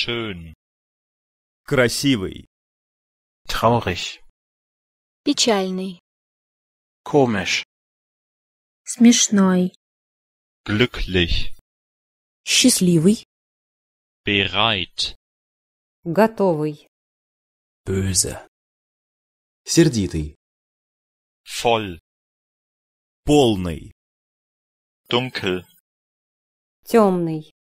schön. Красивый. Traurig. Печальный. Komisch. Смешной. Glücklich. Счастливый. Bereit. Готовый. Böse. Сердитый. Voll. Полный. Dunkel. Темный.